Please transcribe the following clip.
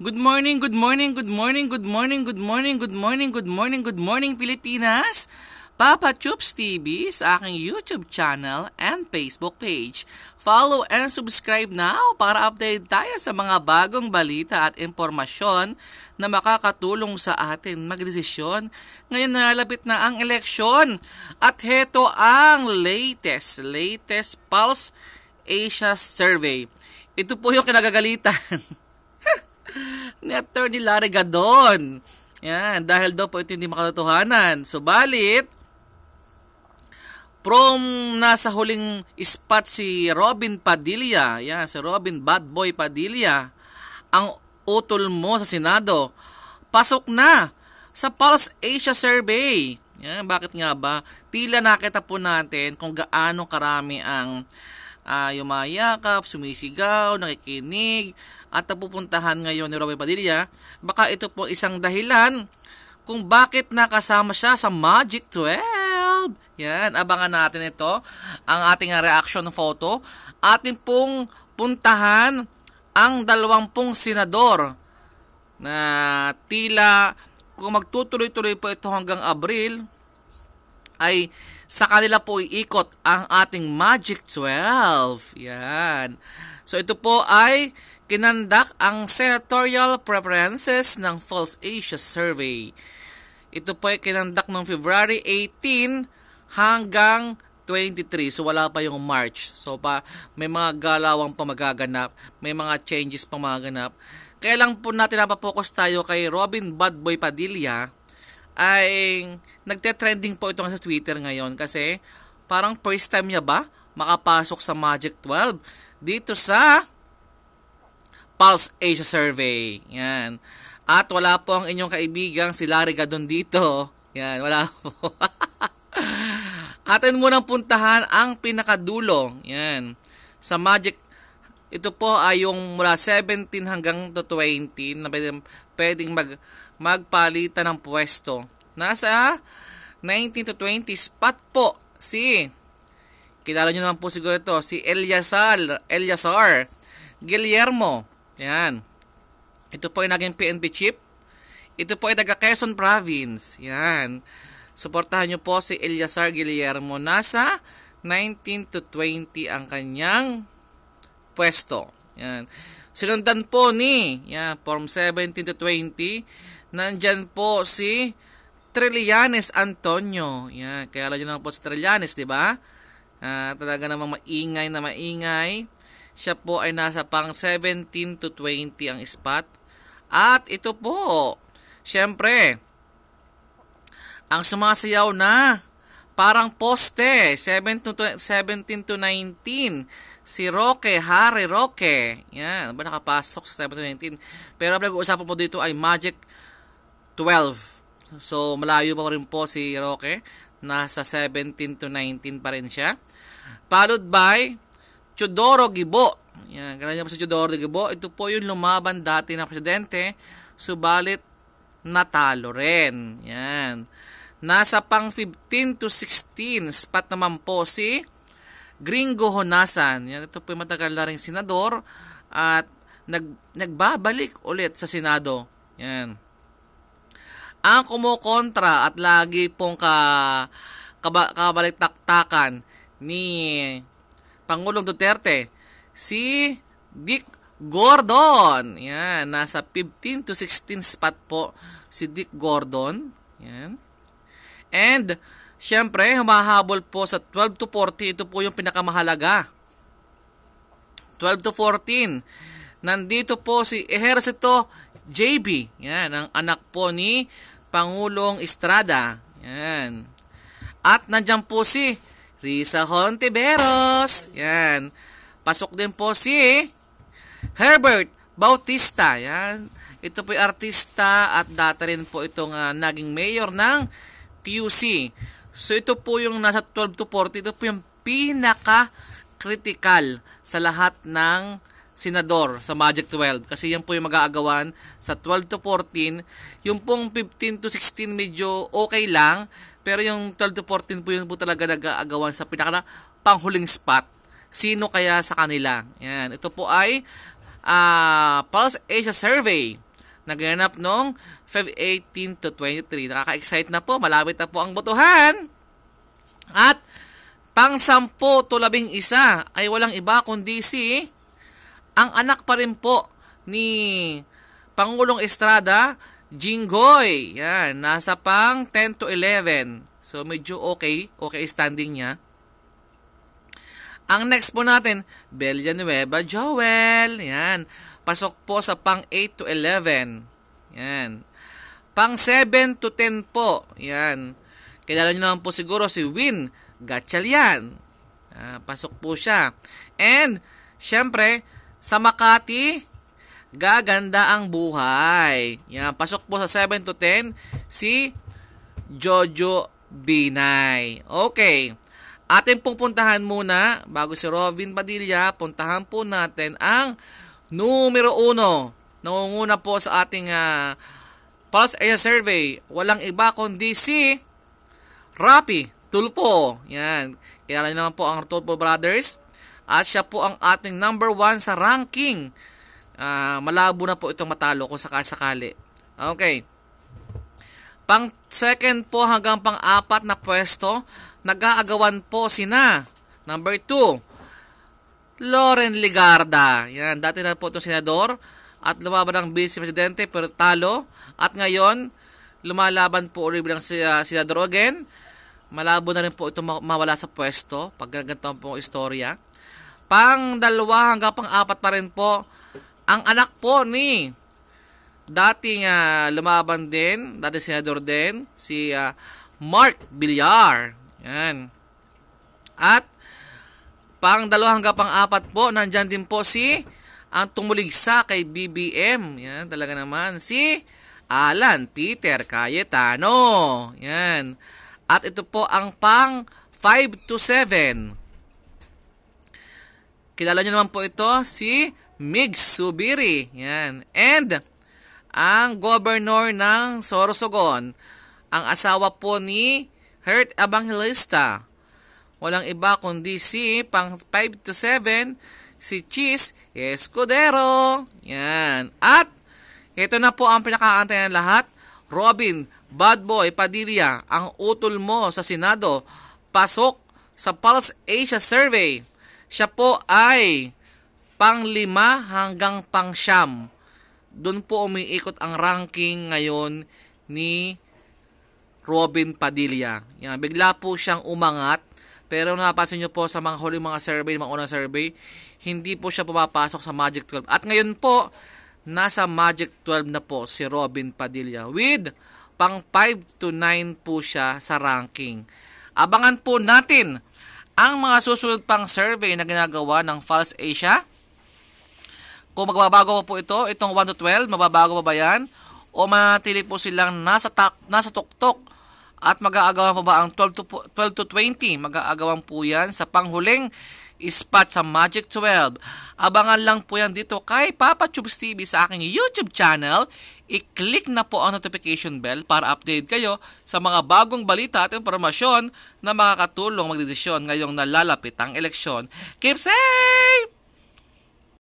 Good morning, good morning, good morning, good morning, good morning, good morning, good morning, good morning, Pilipinas! Papa Chups TV sa aking YouTube channel and Facebook page. Follow and subscribe now para update tayo sa mga bagong balita at impormasyon na makakatulong sa atin magdesisyon. Ngayon nalapit na ang eleksyon at heto ang latest, latest Pulse Asia Survey. Ito po yung kinagagalitan. ni Attorney Larry Gadon. Yan, dahil daw po ito hindi makatotohanan. Subalit, from nasa huling spot si Robin Padilla, yan, si Robin Bad Boy Padilla, ang utol mo sa Senado, pasok na sa Pulse Asia Survey. Yan, bakit nga ba? Tila nakita po natin kung gaano karami ang uh, ah, yumayakap, sumisigaw, nakikinig, at napupuntahan ngayon ni Robin Padilla, baka ito po isang dahilan kung bakit nakasama siya sa Magic 12. Yan, abangan natin ito, ang ating reaction photo. Atin pong puntahan ang dalawampung senador na tila kung magtutuloy-tuloy po ito hanggang Abril, ay sa kanila po iikot ang ating Magic 12. Yan. So ito po ay kinandak ang Senatorial Preferences ng False Asia Survey. Ito po ay kinandak ng February 18 hanggang 23. So wala pa yung March. So pa may mga galawang pa magaganap, may mga changes pa magaganap. Kaya lang po natin napapokus tayo kay Robin Badboy Padilla ay nagte-trending po ito sa Twitter ngayon kasi parang first time niya ba makapasok sa Magic 12 dito sa Pulse Asia Survey. Yan. At wala po ang inyong kaibigang si Larry Gadon dito. Yan, wala po. Atin munang puntahan ang pinakadulo. Yan. Sa Magic, ito po ay yung mula 17 hanggang to 20 na pwedeng, pwedeng mag magpalitan ng pwesto. Nasa 19 to 20 spot po si kilala nyo naman po siguro ito, si Eliasar, Eliasar Guillermo. Yan. Ito po ay naging PNP chief. Ito po ay taga Quezon Province. Yan. Suportahan niyo po si Eliasar Guillermo. Nasa 19 to 20 ang kanyang pwesto. Yan. Sinundan po ni yan, from 17 to 20 Nandyan po si Trillanes Antonio. Yan, kaya alam nyo naman po si Trillanes, di ba? Uh, talaga namang maingay na maingay. Siya po ay nasa pang 17 to 20 ang spot. At ito po, syempre, ang sumasayaw na parang poste, 7 to 17 to 19, si Roque, Harry Roque. Yan, ba nakapasok sa 7 to 19. Pero ang pag-uusapan po dito ay Magic 12. So malayo pa rin po si Roque. Nasa 17 to 19 pa rin siya. Followed by Chodoro Gibo. Yan, ganun po si Chodoro Gibo. Ito po yung lumaban dati na presidente. Subalit natalo rin. Yan. Nasa pang 15 to 16 spot naman po si Gringo Honasan. Yan, ito po yung matagal na rin senador at nag, nagbabalik ulit sa Senado. Yan ang kumukontra at lagi pong ka, kaba, kabaliktaktakan ni Pangulong Duterte, si Dick Gordon. Yan, nasa 15 to 16 spot po si Dick Gordon. Yan. And, syempre, humahabol po sa 12 to 14. Ito po yung pinakamahalaga. 12 to 14. Nandito po si Ejercito JB. Yan, ang anak po ni Pangulong Estrada. Yan. At nandiyan po si Risa Hontiveros. Yan. Pasok din po si Herbert Bautista. Yan. Ito po yung artista at data rin po itong uh, naging mayor ng QC. So ito po yung nasa 12 to 40, ito po yung pinaka critical sa lahat ng senador sa Magic 12 kasi yan po yung mag-aagawan sa 12 to 14. Yung pong 15 to 16 medyo okay lang pero yung 12 to 14 po yun po talaga nag-aagawan sa pinaka panghuling spot. Sino kaya sa kanila? Yan. Ito po ay uh, Pulse Asia Survey naganap noong Feb 18 to 23. Nakaka-excite na po. Malapit na po ang botohan. At pang 10 to 11 ay walang iba kundi si ang anak pa rin po ni Pangulong Estrada, Jinggoy. Yan, nasa pang 10 to 11. So medyo okay, okay standing niya. Ang next po natin, Villanueva Joel. Yan, pasok po sa pang 8 to 11. Yan. Pang 7 to 10 po. Yan. Kilala niyo naman po siguro si Win Gatchalian. Uh, pasok po siya. And, syempre, sa Makati, gaganda ang buhay. Yan, pasok po sa 7 to 10 si Jojo Binay. Okay. Atin pong puntahan muna, bago si Robin Padilla, puntahan po natin ang numero 1. Nangunguna po sa ating uh, Pulse Area Survey. Walang iba kundi si Rapi Tulpo. Yan. Kilala naman po ang Tulpo Brothers. At siya po ang ating number 1 sa ranking. Uh, malabo na po itong matalo kung sakasakali. Okay. Pang second po hanggang pang apat na pwesto, nag-aagawan po sina. Number 2, Loren Ligarda. Yan, dati na po itong senador at lumaban ng vice presidente pero talo. At ngayon, lumalaban po ulit bilang si, uh, si Drogen. Malabo na rin po ito mawala sa pwesto pag ganito po ang istorya pang dalawa hanggang pang apat pa rin po ang anak po ni dating uh, lumaban din, dati senador din, si uh, Mark Villar. Yan. At pang dalawa hanggang pang apat po, nandyan din po si ang tumuligsa kay BBM. Yan, talaga naman. Si Alan Peter Cayetano. Yan. At ito po ang pang 5 to 7. Kilala nyo naman po ito si Mig Subiri. Yan. And ang governor ng Sorsogon, ang asawa po ni Hert Evangelista. Walang iba kundi si pang 5 to 7 si Cheese Escudero. Yan. At ito na po ang pinakaantay ng lahat. Robin, Bad Boy, Padilla, ang utol mo sa Senado, pasok sa Pulse Asia Survey. Siya po ay pang panglima hanggang pang pangsyam. Doon po umiikot ang ranking ngayon ni Robin Padilla. Yan, bigla po siyang umangat. Pero napansin nyo po sa mga huling mga survey, mga unang survey, hindi po siya pumapasok sa Magic 12. At ngayon po, nasa Magic 12 na po si Robin Padilla with pang 5 to 9 po siya sa ranking. Abangan po natin ang mga susunod pang survey na ginagawa ng False Asia, kung magbabago pa po ito, itong 1 to 12, mababago pa ba yan? O manatili po silang nasa, tak, nasa tuktok at mag-aagawan pa ba ang 12 to, 12 to 20? Mag-aagawan po yan sa panghuling spot sa Magic 12. Abangan lang po yan dito kay Papa Tubes TV sa aking YouTube channel. I-click na po ang notification bell para update kayo sa mga bagong balita at impormasyon na makakatulong magdedesisyon ngayong nalalapit ang eleksyon. Keep safe!